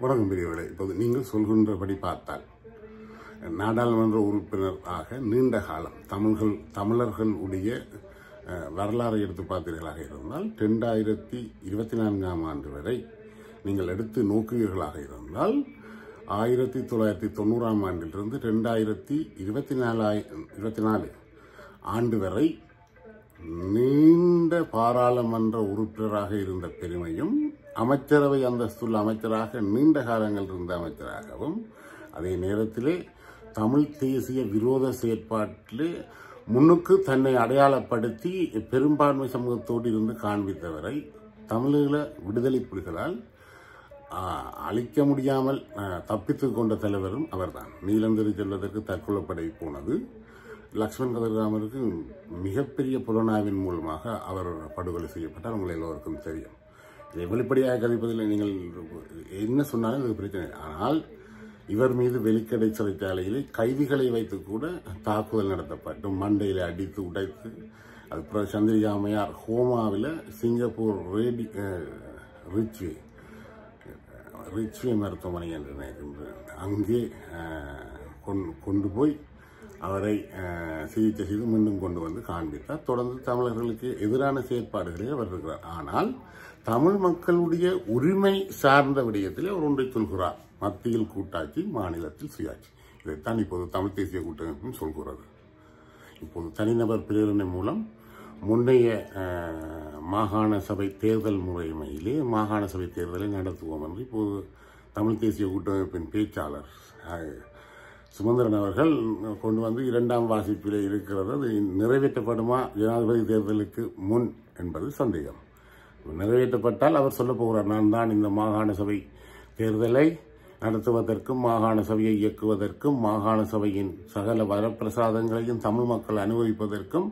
வணக்கம் பெரியவர்களே இப்போது நீங்கள் சொல்கின்றபடி பார்த்தால் நாடாளுமன்ற உறுப்பினர் ஆக நீண்ட காலம் தமிழ்கள் தமிழர்களுடைய வரலாறு எடுத்து பார்த்தீர்களாக இருந்தால் ரெண்டாயிரத்தி இருபத்தி நான்காம் ஆண்டு வரை நீங்கள் எடுத்து நோக்குவீர்களாக இருந்தால் ஆயிரத்தி தொள்ளாயிரத்தி தொண்ணூறாம் ஆண்டிலிருந்து ரெண்டாயிரத்தி இருபத்தி நாலாய் இருபத்தி நாலு ஆண்டு வரை நீண்ட பாராளுமன்ற உறுப்பினராக இருந்த பெருமையும் அமைச்சரவை அந்தஸ்துள்ள அமைச்சராக நீண்ட காலங்கள் இருந்த அமைச்சராகவும் அதே நேரத்திலே தமிழ் தேசிய விரோத செயற்பாட்டிலே முன்னுக்கு தன்னை அடையாளப்படுத்தி பெரும்பான்மை சமூகத்தோடு இருந்து காண்பித்தவரை தமிழீழ விடுதலை புலிகளால் அழிக்க முடியாமல் தப்பித்து கொண்ட தலைவரும் அவர்தான் நீலந்திரி செல்வதற்கு தற்கொலைப்படை போனது லக்ஷ்மண் கதிராமருக்கு மிகப்பெரிய புலனாய்வின் மூலமாக அவர் படுகொலை செய்யப்பட்டார் உங்களை எல்லோருக்கும் தெரியும் இதை வெளிப்படையாக கணிப்பதில் நீங்கள் என்ன சொன்னாலும் இது பிரச்சனை ஆனால் இவர் மீது வெளிக்கடை சிறைச்சாலையிலே கைதிகளை வைத்து கூட தாக்குதல் நடத்தப்பட்டு மண்டையில் அடித்து உடைத்து அதுக்கப்புறம் சந்திரிகாமையார் ஹோமாவில் சிங்கப்பூர் ரேடி ரிச்வே ரிச்வே மருத்துவமனை என்று நினைக்கின்றேன் அங்கே கொண்டு போய் அவரை சிகிச்சை செய்து மீண்டும் கொண்டு வந்து காண்பித்தார் தொடர்ந்து தமிழர்களுக்கு எதிரான செயற்பாடுகளே அவர் இருக்கிறார் ஆனால் தமிழ் மக்களுடைய உரிமை சார்ந்த விடயத்திலே அவர் ஒன்றை சொல்கிறார் மத்தியில் கூட்டாட்சி மாநிலத்தில் சுயாட்சி இதைத்தான் இப்போது தமிழ் தேசிய கூட்டமைப்பும் சொல்கிறது இப்போது தனிநபர் பிரேரணை மூலம் முன்னைய மாகாண சபை தேர்தல் முறைமையிலே மாகாண சபை தேர்தலை நடத்துவோம் என்று இப்போது தமிழ் தேசிய கூட்டமைப்பின் பேச்சாளர் சுமந்திரன் அவர்கள் கொண்டு வந்து இரண்டாம் வாசிப்பிலே இருக்கிறது அது நிறைவேற்றப்படுமா ஜனாதிபதி தேர்தலுக்கு முன் என்பது சந்தேகம் நிறைவேற்றப்பட்டால் அவர் சொல்ல போகிறார் நான் தான் இந்த மாகாண சபை தேர்தலை நடத்துவதற்கும் மாகாண சபையை இயக்குவதற்கும் மாகாண சபையின் சகல வரப்பிரசாதங்களையும் தமிழ் மக்கள் அனுபவிப்பதற்கும்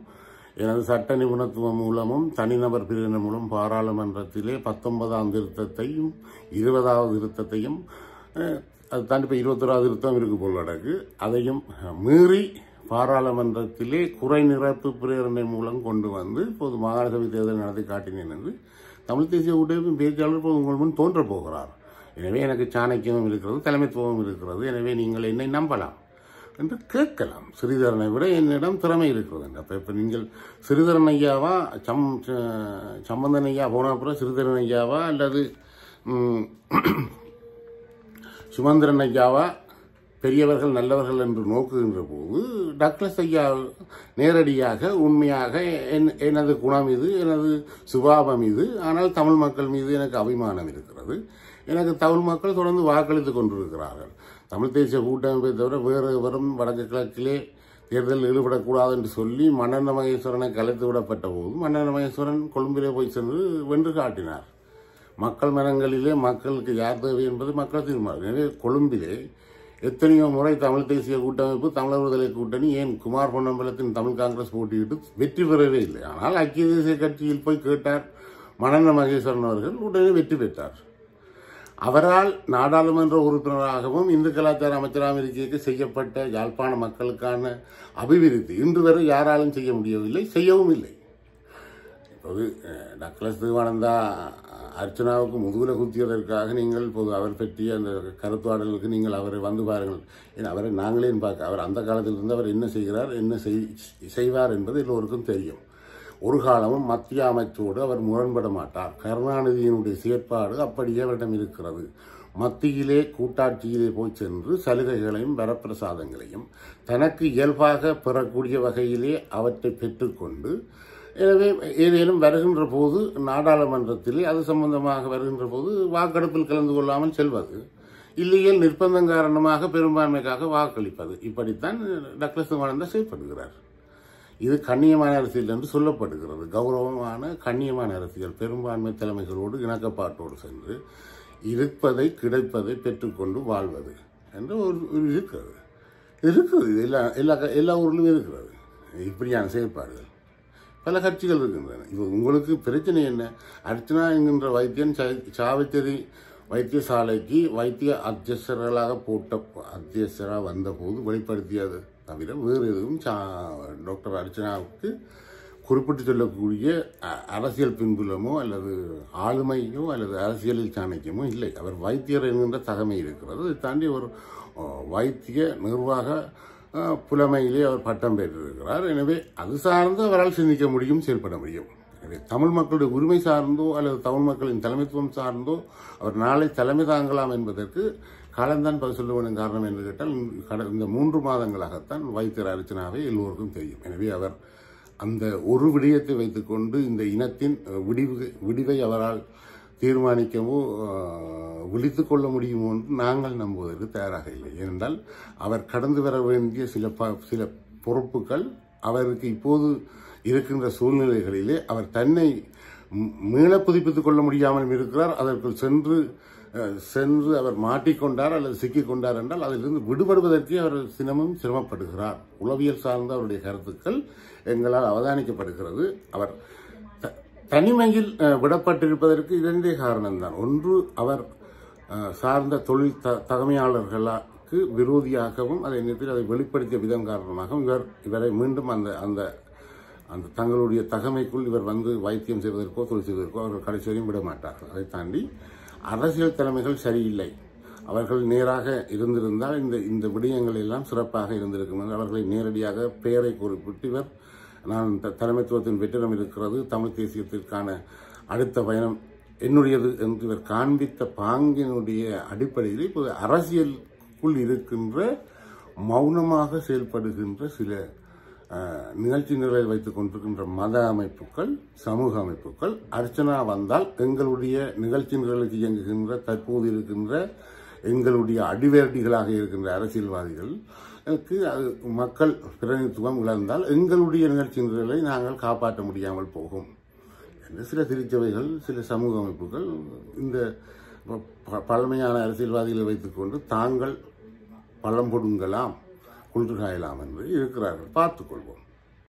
எனது சட்ட நிபுணத்துவம் மூலமும் தனிநபர் பிரிவினர் மூலம் பாராளுமன்றத்திலே பத்தொன்பதாம் திருத்தத்தையும் இருபதாவது திருத்தத்தையும் அது தாண்டி இப்போ இருபத்தொராது திருத்தம் இருக்குது போல் வடக்கு அதையும் மீறி பாராளுமன்றத்திலே குறை நிரப்பு பிரேரணை மூலம் கொண்டு வந்து இப்போது மாகாண சபை தேர்தல் நடத்தி காட்டினேன் என்று தமிழ் தேசிய கூட்டமைப்பின் பேச்சாளர் இப்போ உங்கள் முன் தோன்றப் போகிறார் எனவே எனக்கு சாணக்கியமும் இருக்கிறது தலைமைத்துவமும் இருக்கிறது எனவே நீங்கள் என்னை நம்பலாம் என்று கேட்கலாம் சிறிதரனை விட என்னிடம் திறமை இருக்கிறது அப்போ இப்போ நீங்கள் சிறிதரன் ஐயாவா சம் சம்பந்தன் ஐயா போன அப்புறம் ஐயாவா அல்லது சுமந்திரன் ஐயாவா பெரியவர்கள் நல்லவர்கள் என்று நோக்குகின்ற போது டக்ளஸ் ஐயா நேரடியாக உண்மையாக என் எனது குணம் இது எனது சுபாவம் இது ஆனால் தமிழ் மக்கள் மீது எனக்கு அபிமானம் இருக்கிறது எனக்கு தமிழ் மக்கள் தொடர்ந்து வாக்களித்துக் கொண்டிருக்கிறார்கள் தமிழ் தேசிய கூட்டமைப்பை தவிர வேறு வரும் வடக்கு கிழக்கிலே தேர்தலில் ஈடுபடக்கூடாது என்று சொல்லி மன்னன மகேஸ்வரனை கலைத்து விடப்பட்ட போது மன்னன மகேஸ்வரன் கொழும்பிலே போய் சென்று வென்று காட்டினார் மக்கள் மனங்களிலே மக்களுக்கு யார் தேவை என்பது மக்கள் தீர்மானம் எனவே கொழும்பிலே எத்தனையோ முறை தமிழ் தேசிய கூட்டமைப்பு தமிழர் விடுதலை கூட்டணி ஏன் குமார் பொன்னம்பலத்தின் தமிழ் காங்கிரஸ் போட்டியிட்டு வெற்றி பெறவே இல்லை ஆனால் ஐக்கிய தேசிய கட்சியில் போய் கேட்டார் மனந்த மகேஸ்வரன் அவர்கள் உடனே வெற்றி பெற்றார் அவரால் நாடாளுமன்ற உறுப்பினராகவும் இந்து கலாச்சார அமைச்சராக இருக்கைக்கு செய்யப்பட்ட யாழ்ப்பாண மக்களுக்கான அபிவிருத்தி இன்று வரை யாராலும் செய்ய முடியவில்லை செய்யவும் இல்லை இப்போது டக்ளஸ் தேவானந்தா அர்ச்சனாவுக்கு முதுகில் குத்தியதற்காக நீங்கள் பொது அவர் பற்றிய அந்த கருத்தாடலுக்கு நீங்கள் அவரை வந்து பாருங்கள் ஏன்னா அவரை நாங்களே பார்க்க அவர் அந்த காலத்திலிருந்து அவர் என்ன செய்கிறார் என்ன செய்வார் என்பது எல்லோருக்கும் தெரியும் ஒரு காலமும் மத்திய அமைச்சோடு அவர் முரண்பட மாட்டார் கருணாநிதியினுடைய செயற்பாடு அப்படியே அவரிடம் இருக்கிறது மத்தியிலே கூட்டாட்சியிலே போய் சென்று சலுகைகளையும் வரப்பிரசாதங்களையும் தனக்கு இயல்பாக பெறக்கூடிய வகையிலே அவற்றை பெற்றுக்கொண்டு எனவே ஏதேனும் வருகின்ற போது நாடாளுமன்றத்திலே அது சம்பந்தமாக வருகின்ற போது வாக்கெடுப்பில் கலந்து கொள்ளாமல் செல்வது இல்லையே நிர்பந்தம் காரணமாக பெரும்பான்மைக்காக வாக்களிப்பது இப்படித்தான் டக்ளஸ் வாழ்ந்தா செய்யப்படுகிறார் இது கண்ணியமான அரசியல் என்று சொல்லப்படுகிறது கௌரவமான கண்ணியமான அரசியல் பெரும்பான்மை தலைமைகளோடு இணக்கப்பாட்டோடு சென்று இருப்பதை கிடைப்பதை பெற்றுக்கொண்டு வாழ்வது என்று ஒரு இருக்கிறது இருக்குது எல்லா எல்லா எல்லா ஊர்லையும் இருக்கிறது இப்படியான செயற்பாடுகள் பல கட்சிகள் இருக்கின்றன இப்போ உங்களுக்கு பிரச்சனை என்ன அர்ச்சனா என்கின்ற வைத்தியன் சாவித்திரி வைத்தியசாலைக்கு வைத்திய அத்தியஸ்தர்களாக போட்ட அத்தியஸ்தராக வந்தபோது வெளிப்படுத்தியது தவிர வேறு எதுவும் சா டாக்டர் அர்ச்சனாவுக்கு குறிப்பிட்டு சொல்லக்கூடிய அரசியல் பின்புலமோ அல்லது ஆளுமையோ அல்லது அரசியலில் சாணக்கியமோ இல்லை அவர் வைத்தியர் என்கின்ற தகமை இருக்கிறது தாண்டி ஒரு வைத்திய நிர்வாக புலமையிலே அவர் பட்டம் பெற்றிருக்கிறார் எனவே அது சார்ந்து அவரால் சிந்திக்க முடியும் செயல்பட முடியும் எனவே தமிழ் மக்களுடைய உரிமை சார்ந்தோ அல்லது தமிழ் மக்களின் தலைமைத்துவம் சார்ந்தோ அவர் நாளை தலைமை தாங்கலாம் என்பதற்கு காலம்தான் பதில் சொல்லுவதன் காரணம் என்று கேட்டால் இந்த மூன்று மாதங்களாகத்தான் வைத்தியர் அர்ச்சனாவை எல்லோருக்கும் தெரியும் எனவே அவர் அந்த ஒரு விடயத்தை வைத்துக்கொண்டு இந்த இனத்தின் விடிவு விடிவை அவரால் தீர்மானிக்கவோ ஒழித்து கொள்ள முடியுமோ என்று நாங்கள் நம்புவதற்கு தயாராக இல்லை ஏனென்றால் அவர் கடந்து வர வேண்டிய சில ப சில பொறுப்புகள் அவருக்கு இப்போது இருக்கின்ற சூழ்நிலைகளிலே அவர் தன்னை மீள புதுப்பித்துக் கொள்ள முடியாமல் இருக்கிறார் அதற்குள் சென்று சென்று அவர் மாட்டிக்கொண்டார் அல்லது சிக்கிக்கொண்டார் என்றால் அதிலிருந்து விடுபடுவதற்கே அவர் சினமும் சிரமப்படுகிறார் உளவியல் சார்ந்த அவருடைய கருத்துக்கள் எங்களால் அவதானிக்கப்படுகிறது அவர் தனிமையில் விடப்பட்டிருப்பதற்கு இரண்டே காரணம்தான் ஒன்று அவர் சார்ந்த தொழில் த தகமையாளர்களுக்கு விரோதியாகவும் அதே நேரத்தில் அதை வெளிப்படுத்திய விதம் காரணமாகவும் இவர் இவரை மீண்டும் அந்த அந்த அந்த தங்களுடைய தகமைக்குள் இவர் வந்து வைத்தியம் செய்வதற்கோ தொழில் செய்வதற்கோ அவர்கள் கடைசி வரையும் விட மாட்டார்கள் அதை தாண்டி அரசியல் தலைமைகள் சரியில்லை அவர்கள் நேராக இருந்திருந்தால் இந்த இந்த விடயங்கள் எல்லாம் சிறப்பாக இருந்திருக்கும் அவர்களை நேரடியாக பெயரை குறிப்பிட்டு இவர் நான் தலைமைத்துவத்தின் வெற்றிடம் இருக்கிறது தமிழ் தேசியத்திற்கான அடுத்த பயணம் என்னுடையது என்று இவர் காண்பித்த பாங்கினுடைய அடிப்படையில் இப்போது அரசியலுக்குள் இருக்கின்ற மௌனமாக செயல்படுகின்ற சில நிகழ்ச்சி நிலையில் வைத்துக் கொண்டிருக்கின்ற மத அமைப்புகள் சமூக அமைப்புகள் அர்ச்சனா வந்தால் எங்களுடைய நிகழ்ச்சி நிரலுக்கு இயங்குகின்ற தற்போது இருக்கின்ற எங்களுடைய அடிவேரடிகளாக இருக்கின்ற அரசியல்வாதிகள் எனக்கு அது மக்கள் பிரதிநிதித்துவம் இழந்தால் எங்களுடைய நிகழ்ச்சி நிலை நாங்கள் காப்பாற்ற முடியாமல் போகும் என்று சில திருச்சபைகள் சில சமூக அமைப்புகள் இந்த பழமையான அரசியல்வாதிகளை வைத்துக்கொண்டு தாங்கள் பழம் கொடுங்கலாம் குளிர்காயலாம் என்று இருக்கிறார்கள் பார்த்துக்கொள்வோம்